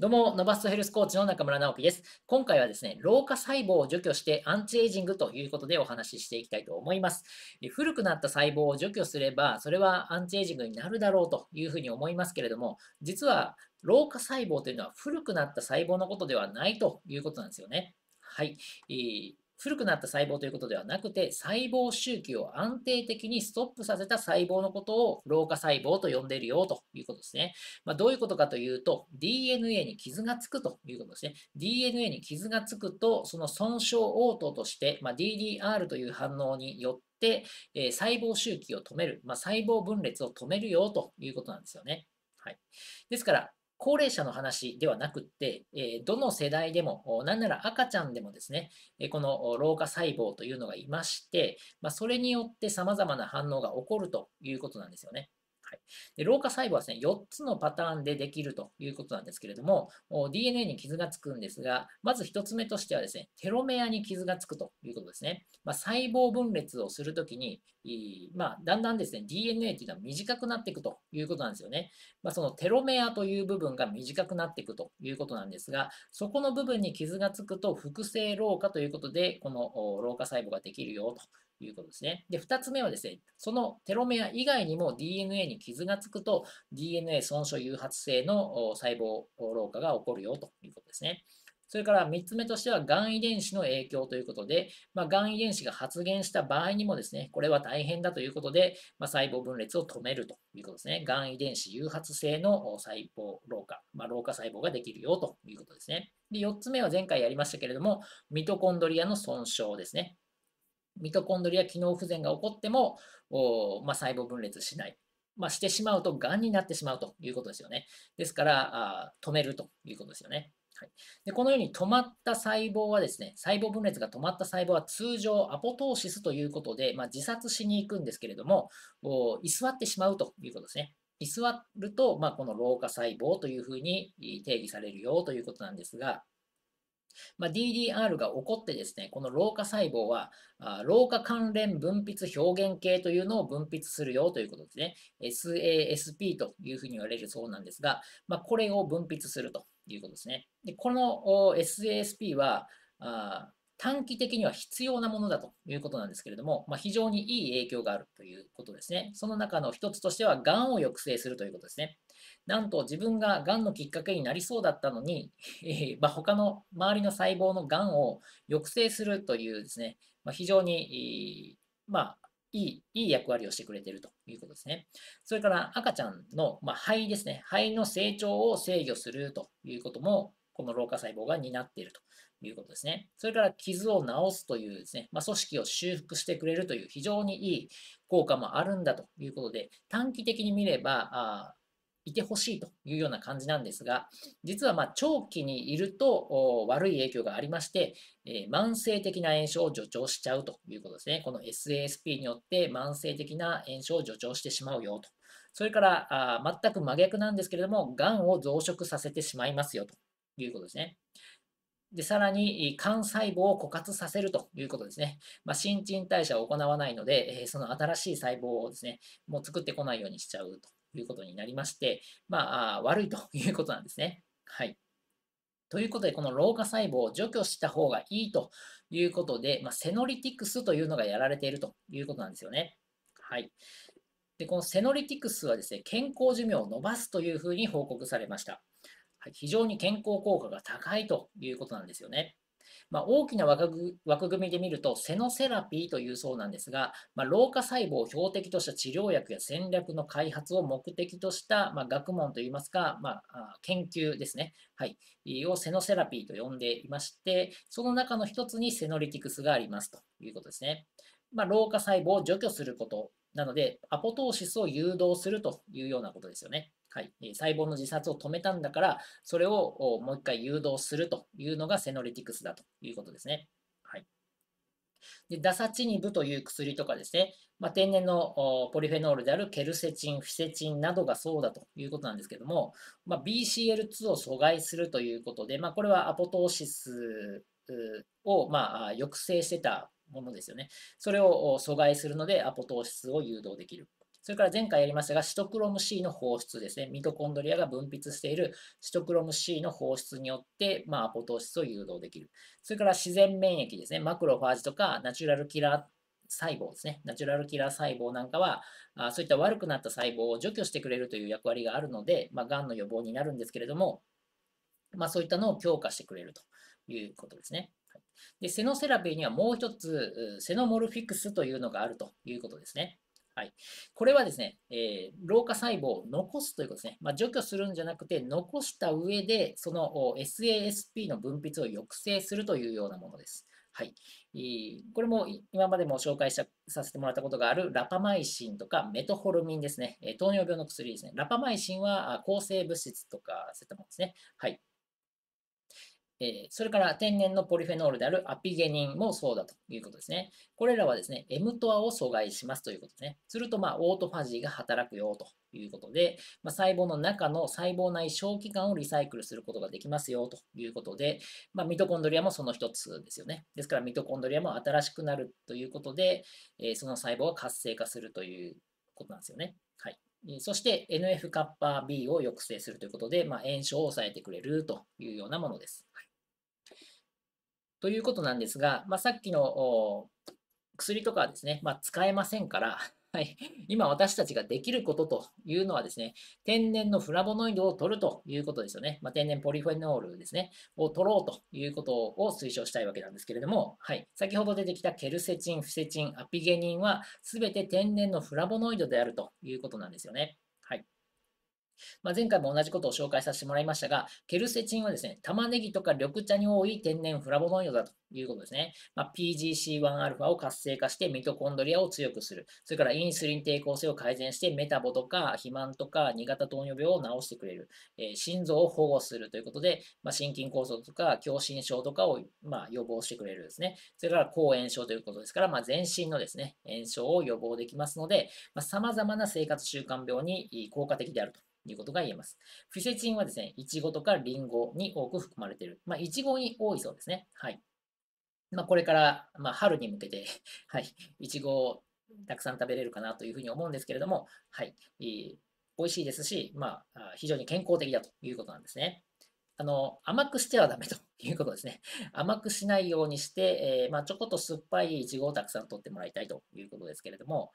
どうも、ノバストヘルスコーチの中村直樹です。今回はですね、老化細胞を除去してアンチエイジングということでお話ししていきたいと思います。古くなった細胞を除去すれば、それはアンチエイジングになるだろうというふうに思いますけれども、実は老化細胞というのは古くなった細胞のことではないということなんですよね。はい。えー古くなった細胞ということではなくて、細胞周期を安定的にストップさせた細胞のことを老化細胞と呼んでいるよということですね。まあ、どういうことかというと、DNA に傷がつくということですね。DNA に傷がつくと、その損傷応答として、まあ、DDR という反応によって、えー、細胞周期を止める、まあ、細胞分裂を止めるよということなんですよね。はい、ですから、高齢者の話ではなくって、えどの世代でも、なんなら赤ちゃんでもですね、この老化細胞というのがいまして、まあ、それによって様々な反応が起こるということなんですよね。はい、で老化細胞はですね、4つのパターンでできるということなんですけれども、DNA に傷がつくんですが、まず1つ目としてはですね、テロメアに傷がつくということですね。まあ、細胞分裂をするときに、まあ、だんだんですね、DNA というのは短くなっていくということなんですよね。まあ、そのテロメアという部分が短くなっていくということなんですが、そこの部分に傷がつくと、複製老化ということで、この老化細胞ができるよということですね。で、2つ目はですね、そのテロメア以外にも DNA に傷がつくと DNA 損傷誘発性の細胞老化が起こるよということですね。それから3つ目としては、がん遺伝子の影響ということで、まあ、がん遺伝子が発現した場合にもですね、これは大変だということで、まあ、細胞分裂を止めるということですね。がん遺伝子誘発性の細胞老化、まあ、老化細胞ができるよということですね。で、4つ目は前回やりましたけれども、ミトコンドリアの損傷ですね。ミトコンドリア機能不全が起こっても、まあ、細胞分裂しない。まあ、してしまうと、がんになってしまうということですよね。ですから、あ止めるということですよね。はい、でこのように止まった細胞はですね、細胞分裂が止まった細胞は通常アポトーシスということで、まあ、自殺しに行くんですけれども、居座ってしまうということですね。居座ると、まあ、この老化細胞というふうに定義されるよということなんですが、まあ、DDR が起こってですね、この老化細胞は、あ老化関連分泌表現系というのを分泌するよということですね。SASP というふうに言われるそうなんですが、まあ、これを分泌するということですね。でこの SASP は、あ短期的には必要なものだということなんですけれども、まあ、非常にいい影響があるということですね。その中の一つとしては、がんを抑制するということですね。なんと自分ががんのきっかけになりそうだったのに、えー、まあ、他の周りの細胞のがんを抑制するというですね、まあ、非常に、まあ、いい、いい役割をしてくれているということですね。それから赤ちゃんの、まあ、肺ですね。肺の成長を制御するということも、この老化細胞が担っているということですね。それから傷を治すというですね、まあ、組織を修復してくれるという非常にいい効果もあるんだということで、短期的に見れば、あいてほしいというような感じなんですが、実はま長期にいると悪い影響がありまして、えー、慢性的な炎症を助長しちゃうということですね。この SASP によって慢性的な炎症を助長してしまうよと。それからあ全く真逆なんですけれども、がんを増殖させてしまいますよということですね。で、さらに、肝細胞を枯渇させるということですね。まあ、新陳代謝を行わないので、えその新しい細胞をですね、もう作ってこないようにしちゃうということになりまして、まあ、悪いということなんですね。はい。ということで、この老化細胞を除去した方がいいということで、まあ、セノリティクスというのがやられているということなんですよね。はい。で、このセノリティクスはですね、健康寿命を延ばすというふうに報告されました。はい、非常に健康効果が高いということなんですよね。まあ、大きな枠組みで見ると、セノセラピーというそうなんですが、まあ、老化細胞を標的とした治療薬や戦略の開発を目的とした、まあ、学問といいますか、まあ、研究ですね、はい、をセノセラピーと呼んでいまして、その中の一つにセノリティクスがありますということですね。まあ、老化細胞を除去することなので、アポトーシスを誘導するというようなことですよね。はい、細胞の自殺を止めたんだから、それをもう一回誘導するというのがセノリティクスだということですね。はい、でダサチニブという薬とかですね、まあ、天然のポリフェノールであるケルセチン、フィセチンなどがそうだということなんですけども、まあ、BCL2 を阻害するということで、まあ、これはアポトーシスをま抑制してたものですよね。それを阻害するのでアポトーシスを誘導できる。それから前回やりましたが、シトクロム C の放出ですね。ミトコンドリアが分泌しているシトクロム C の放出によって、まあ、アポトーシスを誘導できる。それから自然免疫ですね。マクロファージとかナチュラルキラー細胞ですね。ナチュラルキラー細胞なんかは、あそういった悪くなった細胞を除去してくれるという役割があるので、まあ、がんの予防になるんですけれども、まあ、そういったのを強化してくれると。いうことですね。はい、でセノセラピーにはもう一つ、セノモルフィクスというのがあるということですね。はい、これはですね、えー、老化細胞を残すということですね、まあ、除去するんじゃなくて、残した上で、その SASP の分泌を抑制するというようなものです。はい、これも今までも紹介したさせてもらったことがあるラパマイシンとかメトホルミンですね、糖尿病の薬ですね。ラパマイシンは抗生物質とかそういったものですね。はい、えー、それから天然のポリフェノールであるアピゲニンもそうだということですね。これらはですね、M トアを阻害しますということですね。すると、まあ、オートファジーが働くよということで、まあ、細胞の中の細胞内小器官をリサイクルすることができますよということで、まあ、ミトコンドリアもその一つですよね。ですから、ミトコンドリアも新しくなるということで、えー、その細胞が活性化するということなんですよね。はい。そして NF カッパー B を抑制するということで、まあ、炎症を抑えてくれるというようなものです。ということなんですが、まあ、さっきの薬とかはですね、まあ、使えませんから、はい、今私たちができることというのはですね、天然のフラボノイドを取るということですよね。まあ、天然ポリフェノールですね、を取ろうということを推奨したいわけなんですけれども、はい、先ほど出てきたケルセチン、フセチン、アピゲニンは全て天然のフラボノイドであるということなんですよね。はい。まあ、前回も同じことを紹介させてもらいましたが、ケルセチンはですね、玉ねぎとか緑茶に多い天然フラボノイドだということですね。まあ、PGC1α を活性化してミトコンドリアを強くする。それからインスリン抵抗性を改善してメタボとか肥満とか2型糖尿病を治してくれる。えー、心臓を保護するということで、まあ、心筋梗塞とか狭心症とかを、ま予防してくれるですね。それから抗炎症ということですから、ま全身のですね、炎症を予防できますので、まあ、様々な生活習慣病に効果的であると。いうことが言えます。フィセチンはですね、イチゴとかリンゴに多く含まれている。まあ、イチゴに多いそうですね。はい。まあ、これから、まあ、春に向けて、はい、イチゴをたくさん食べれるかなというふうに思うんですけれども、はい、美味しいですし、まあ、非常に健康的だということなんですね。あの、甘くしてはダメということですね。甘くしないようにして、えー、まあ、ちょこっと酸っぱいイチゴをたくさん取ってもらいたいということですけれども、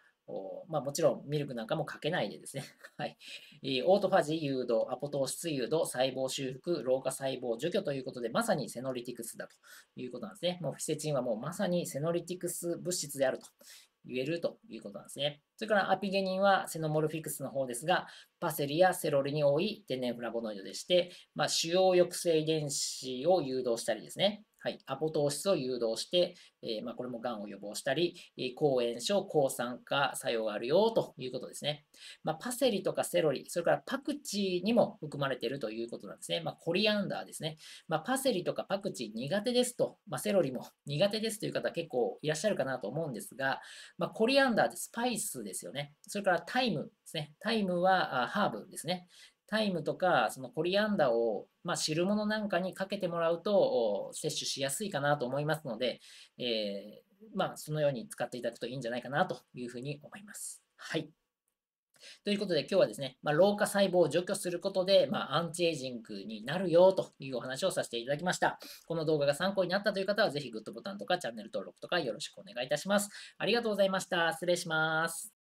まあ、もちろんミルクなんかもかけないでですね、はい、オートファジー誘導、アポトーシス誘導、細胞修復、老化細胞除去ということで、まさにセノリティクスだということなんですね。もうフィセチンはもうまさにセノリティクス物質であると言えるということなんですね。それからアピゲニンはセノモルフィクスの方ですが、パセリやセロリに多い天然フラボノイドでして、まあ、腫瘍抑制遺伝子を誘導したりですね、はい、アポトーシスを誘導して、えー、まあ、これもがんを予防したり、抗炎症、抗酸化作用があるよということですね。まあ、パセリとかセロリ、それからパクチーにも含まれているということなんですね。まあ、コリアンダーですね。まパセリとかパクチー苦手ですと、まセロリも苦手ですという方結構いらっしゃるかなと思うんですが、まコリアンダーってスパイスですよね。それからタイムですね。タイムはハーブですね。タイムとかそのコリアンダーを、まあ、汁物なんかにかけてもらうと摂取しやすいかなと思いますので、えー、まあ、そのように使っていただくといいんじゃないかなというふうに思います。はいということで今日はですね、まあ、老化細胞を除去することで、まあ、アンチエイジングになるよというお話をさせていただきました。この動画が参考になったという方は、ぜひグッドボタンとかチャンネル登録とかよろしくお願いいたします。ありがとうございました。失礼します。